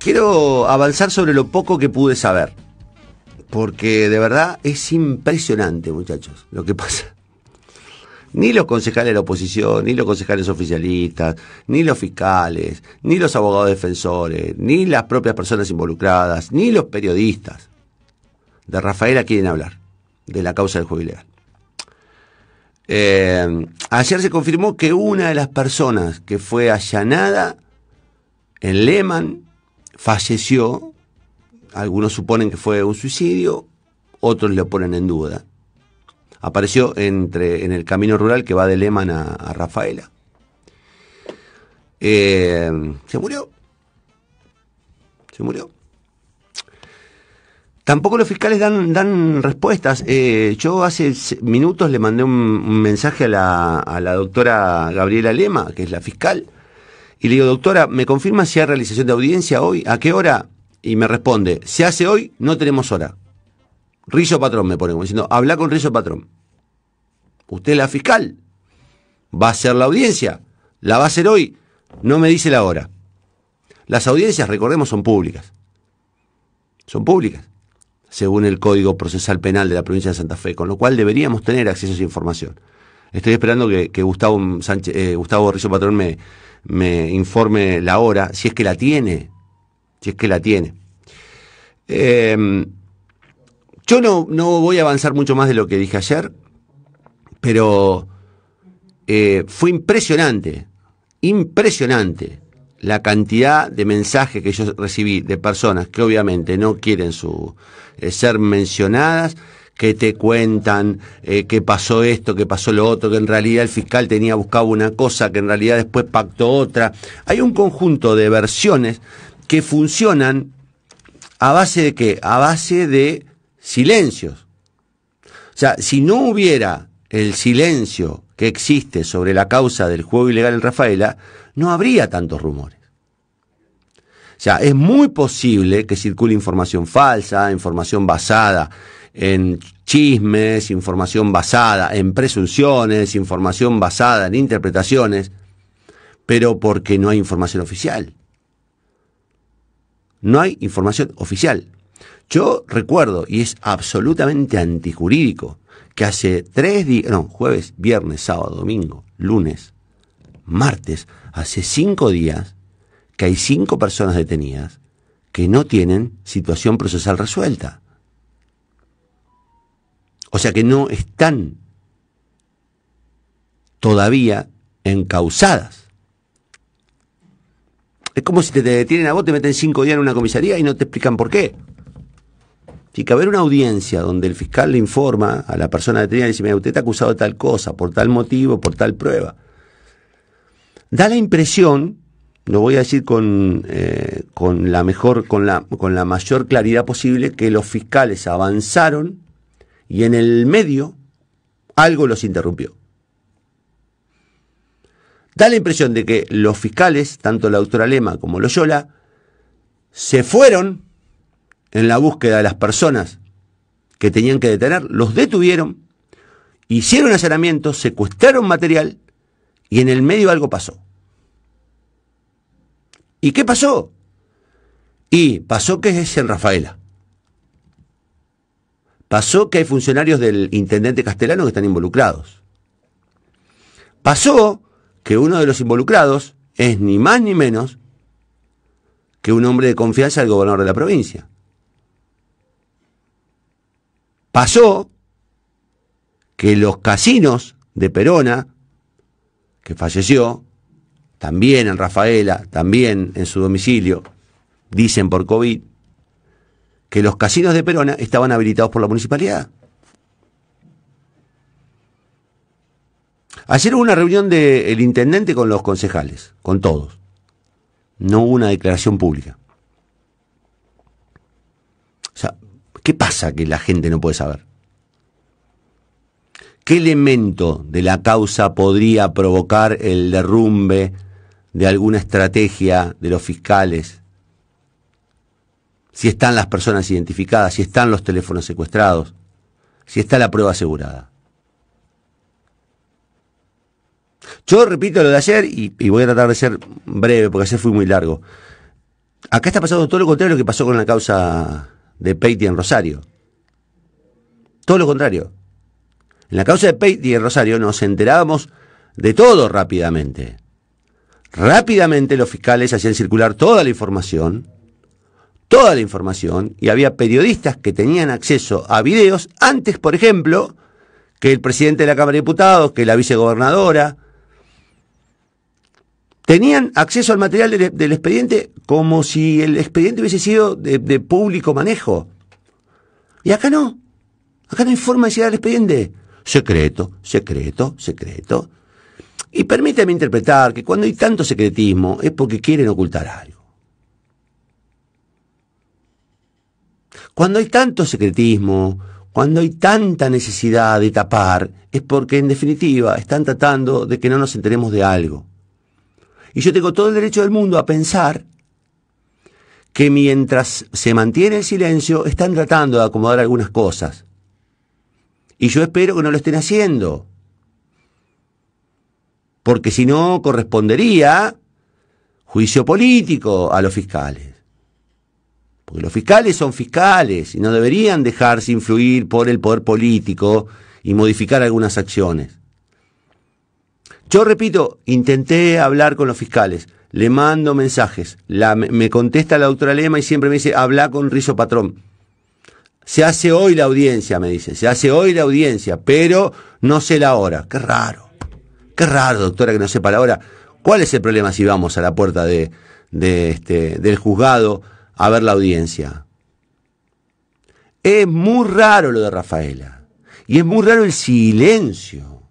Quiero avanzar sobre lo poco que pude saber, porque de verdad es impresionante, muchachos, lo que pasa. Ni los concejales de la oposición, ni los concejales oficialistas, ni los fiscales, ni los abogados defensores, ni las propias personas involucradas, ni los periodistas de Rafaela quieren hablar de la causa del juego eh, ayer se confirmó que una de las personas que fue allanada en Lehman, falleció, algunos suponen que fue un suicidio, otros lo ponen en duda. Apareció entre, en el camino rural que va de leman a, Rafaela. Eh, se murió. Se murió. Tampoco los fiscales dan, dan respuestas. Eh, yo hace minutos le mandé un, un mensaje a la, a la doctora Gabriela Lema, que es la fiscal, y le digo, doctora, ¿me confirma si hay realización de audiencia hoy? ¿A qué hora? Y me responde, se hace hoy, no tenemos hora. Rizo Patrón me pone diciendo, habla con Rizo Patrón. Usted es la fiscal, va a hacer la audiencia, la va a hacer hoy, no me dice la hora. Las audiencias, recordemos, son públicas. Son públicas, según el Código Procesal Penal de la provincia de Santa Fe, con lo cual deberíamos tener acceso a esa información. Estoy esperando que, Gustavo, Sánchez, eh, Patrón me, informe la hora, si es que la tiene. Si es que la tiene. Em, yo no, voy a avanzar mucho más de lo que dije ayer, pero eh, fue impresionante, impresionante la cantidad de mensajes que yo recibí de personas que obviamente no quieren su, eh, ser mencionadas que te cuentan eh, que pasó esto, que pasó lo otro, que en realidad el fiscal tenía buscado una cosa, que en realidad después pactó otra. Hay un conjunto de versiones que funcionan a base de qué? A base de silencios. O sea, si no hubiera el silencio que existe sobre la causa del juego ilegal en Rafaela, no habría tantos rumores. O sea, es muy posible que circule información falsa, información basada en chismes, información basada en presunciones, información basada en interpretaciones, pero porque no hay información oficial. No hay información oficial. Yo recuerdo, y es absolutamente antijurídico, que hace tres días, no, jueves, viernes, sábado, domingo, lunes, martes, hace cinco días, que hay cinco personas detenidas que no tienen situación procesal resuelta. O sea que no están todavía encausadas. Es como si te detienen a vos, te meten cinco días en una comisaría y no te explican por qué. Si haber una audiencia donde el fiscal le informa a la persona detenida y dice, mira, usted está acusado de tal cosa, por tal motivo, por tal prueba. Da la impresión, lo voy a decir con, eh, con la mejor, con la, con la mayor claridad posible, que los fiscales avanzaron y en el medio algo los interrumpió. Da la impresión de que los fiscales, tanto la doctora Lema como Loyola, se fueron en la búsqueda de las personas que tenían que detener, los detuvieron, hicieron allanamientos, secuestraron material y en el medio algo pasó. ¿Y qué pasó? Y pasó que es en Rafaela. Pasó que hay funcionarios del intendente castelano que están involucrados. Pasó que uno de los involucrados es ni más ni menos que un hombre de confianza del gobernador de la provincia. Pasó que los casinos de Perona, que falleció, también en Rafaela, también en su domicilio, dicen por COVID, que los casinos de Perona estaban habilitados por la municipalidad. Ayer hubo una reunión del intendente con los concejales, con todos. No hubo una declaración pública. O sea, ¿qué pasa que la gente no puede saber? ¿Qué elemento de la causa podría provocar el derrumbe de alguna estrategia de los fiscales si están las personas identificadas, si están los teléfonos secuestrados, si está la prueba asegurada. Yo repito lo de ayer y, voy a tratar de ser breve porque ayer fui muy largo. Acá está pasando todo lo contrario que pasó con la causa de Peiti en Rosario. Todo lo contrario. En la causa de Peiti en Rosario nos enterábamos de todo rápidamente. Rápidamente los fiscales hacían circular toda la información toda la información y había periodistas que tenían acceso a videos antes, por ejemplo, que el presidente de la Cámara de Diputados, que la vicegobernadora, tenían acceso al material del, expediente como si el expediente hubiese sido de, público manejo. Y acá no. Acá no hay forma de llegar al expediente. Secreto, secreto, secreto. Y permítame interpretar que cuando hay tanto secretismo es porque quieren ocultar algo. Cuando hay tanto secretismo, cuando hay tanta necesidad de tapar, es porque en definitiva están tratando de que no nos enteremos de algo. Y yo tengo todo el derecho del mundo a pensar que mientras se mantiene el silencio, están tratando de acomodar algunas cosas. Y yo espero que no lo estén haciendo. Porque si no, correspondería juicio político a los fiscales. Porque los fiscales son fiscales y no deberían dejarse influir por el poder político y modificar algunas acciones. Yo repito, intenté hablar con los fiscales, le mando mensajes, me contesta la doctora Lema y siempre me dice, habla con Rizo Patrón. Se hace hoy la audiencia, me dice, se hace hoy la audiencia, pero no sé la hora. Qué raro, qué raro, doctora, que no sepa la hora. ¿Cuál es el problema si vamos a la puerta este, del juzgado a ver la audiencia. Es muy raro lo de Rafaela. Y es muy raro el silencio.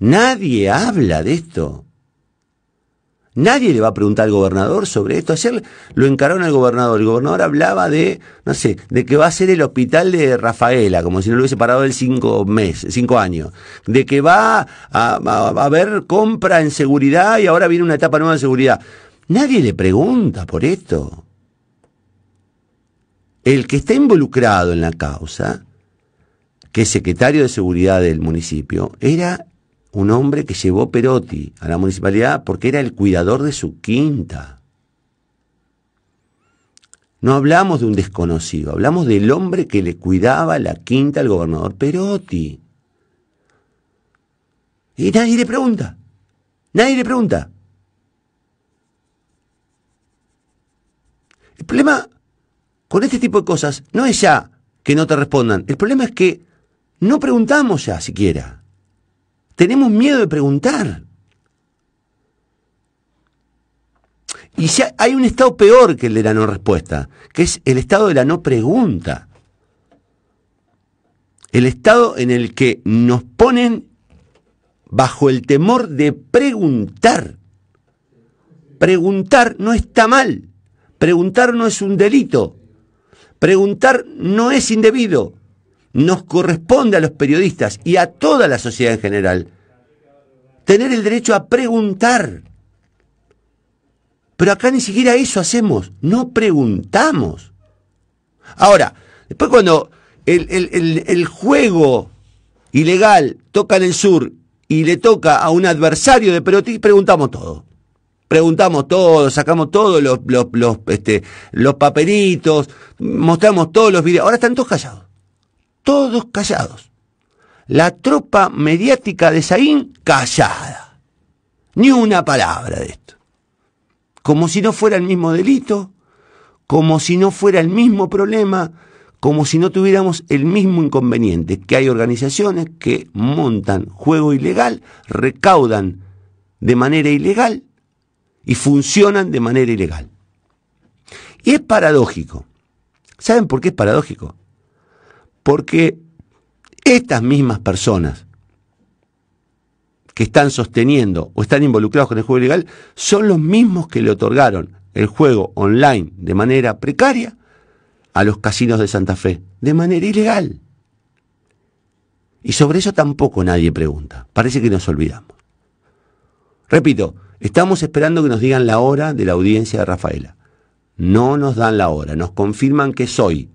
Nadie habla de esto. Nadie le va a preguntar al gobernador sobre esto. Ayer lo encararon al gobernador. El gobernador hablaba de, no sé, de que va a ser el hospital de Rafaela, como si no lo hubiese parado el cinco meses, cinco años. De que va a, haber compra en seguridad y ahora viene una etapa nueva de seguridad. Nadie le pregunta por esto. El que está involucrado en la causa, que es secretario de seguridad del municipio, era un hombre que llevó Perotti a la municipalidad porque era el cuidador de su quinta. No hablamos de un desconocido, hablamos del hombre que le cuidaba la quinta al gobernador Perotti. Y nadie le pregunta, nadie le pregunta. El problema con este tipo de cosas no es ya que no te respondan. El problema es que no preguntamos ya siquiera. Tenemos miedo de preguntar. Y ya hay un estado peor que el de la no respuesta, que es el estado de la no pregunta. El estado en el que nos ponen bajo el temor de preguntar. Preguntar no está mal. Preguntar no es un delito. Preguntar no es indebido. Nos corresponde a los periodistas y a toda la sociedad en general tener el derecho a preguntar. Pero acá ni siquiera eso hacemos, no preguntamos. Ahora, después cuando el, juego ilegal toca en el sur y le toca a un adversario de Perotti, preguntamos todo preguntamos todo, sacamos todos los, los, los, este, los papelitos, mostramos todos los videos. Ahora están todos callados. Todos callados. La tropa mediática de Saín callada. Ni una palabra de esto. Como si no fuera el mismo delito, como si no fuera el mismo problema, como si no tuviéramos el mismo inconveniente, que hay organizaciones que montan juego ilegal, recaudan de manera ilegal y funcionan de manera ilegal. Y es paradójico. ¿Saben por qué es paradójico? Porque estas mismas personas que están sosteniendo o están involucrados con el juego ilegal son los mismos que le otorgaron el juego online de manera precaria a los casinos de Santa Fe, de manera ilegal. Y sobre eso tampoco nadie pregunta. Parece que nos olvidamos. Repito, Estamos esperando que nos digan la hora de la audiencia de Rafaela. No nos dan la hora, nos confirman que es hoy.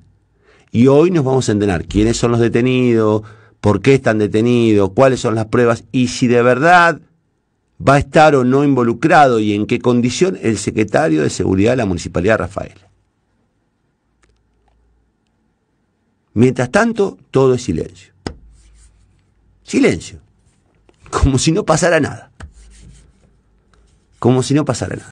Y hoy nos vamos a enterar quiénes son los detenidos, por qué están detenidos, cuáles son las pruebas y si de verdad va a estar o no involucrado y en qué condición el secretario de Seguridad de la Municipalidad Rafaela. Mientras tanto, todo es silencio. Silencio. Como si no pasara nada como si no pasara nada.